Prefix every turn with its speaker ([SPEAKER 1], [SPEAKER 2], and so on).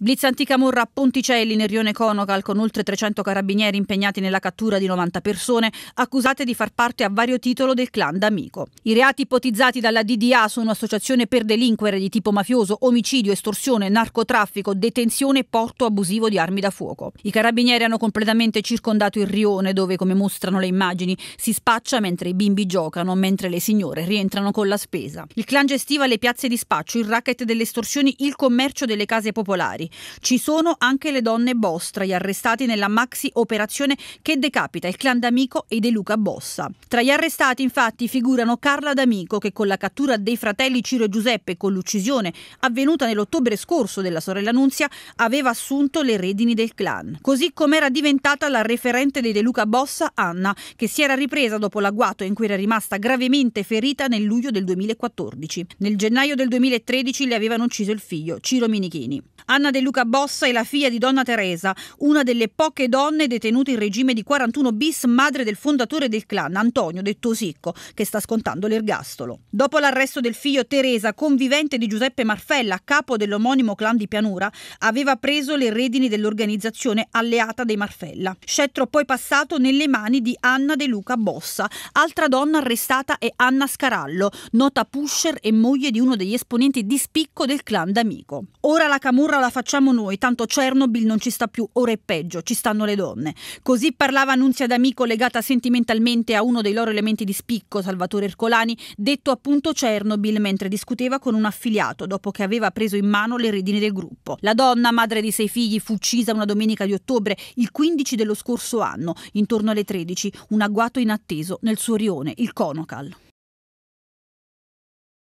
[SPEAKER 1] Blitz anticamorra a Ponticelli nel rione Conocal con oltre 300 carabinieri impegnati nella cattura di 90 persone accusate di far parte a vario titolo del clan d'Amico. I reati ipotizzati dalla DDA sono associazione per delinquere di tipo mafioso, omicidio, estorsione, narcotraffico, detenzione e porto abusivo di armi da fuoco. I carabinieri hanno completamente circondato il rione dove, come mostrano le immagini, si spaccia mentre i bimbi giocano, mentre le signore rientrano con la spesa. Il clan gestiva le piazze di spaccio, il racket delle estorsioni, il commercio delle case popolari. Ci sono anche le donne Boss tra gli arrestati nella maxi operazione che decapita il clan D'Amico e De Luca Bossa. Tra gli arrestati infatti figurano Carla D'Amico che con la cattura dei fratelli Ciro e Giuseppe e con l'uccisione avvenuta nell'ottobre scorso della sorella Nunzia aveva assunto le redini del clan, così come era diventata la referente dei De Luca Bossa Anna che si era ripresa dopo l'agguato in cui era rimasta gravemente ferita nel luglio del 2014. Nel gennaio del 2013 le avevano ucciso il figlio, Ciro Minichini. Anna De di Luca Bossa è la figlia di Donna Teresa, una delle poche donne detenute in regime di 41 bis, madre del fondatore del clan, Antonio detto Sicco, che sta scontando l'ergastolo. Dopo l'arresto del figlio Teresa, convivente di Giuseppe Marfella, capo dell'omonimo clan di Pianura, aveva preso le redini dell'organizzazione alleata dei Marfella. Scettro poi passato nelle mani di Anna De Luca Bossa. Altra donna arrestata è Anna Scarallo, nota pusher e moglie di uno degli esponenti di spicco del clan d'Amico. Ora la Camurra la faccia facciamo noi, tanto Chernobyl non ci sta più, ora è peggio, ci stanno le donne. Così parlava Nunzia D'Amico legata sentimentalmente a uno dei loro elementi di spicco, Salvatore Ercolani, detto appunto Chernobyl mentre discuteva con un affiliato dopo che aveva preso in mano le redini del gruppo. La donna, madre di sei figli, fu uccisa una domenica di ottobre, il 15 dello scorso anno, intorno alle 13, un agguato inatteso nel suo rione, il Conocal.